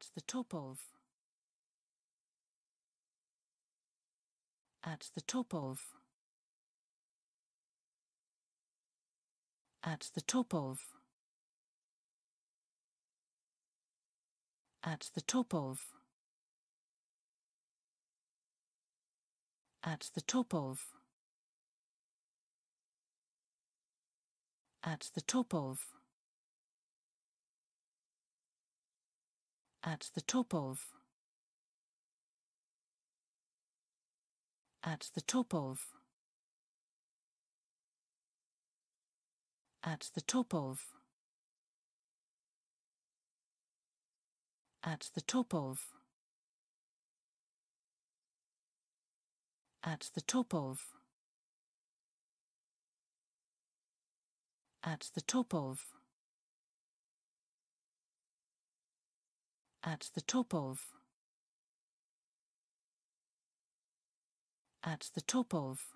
At the top of. At the top of. At the top of. At the top of. At the top of. At the top of. At the top of. At the top of. At the top of. At the top of. At the top of. At the top of. At the top of. At the top of.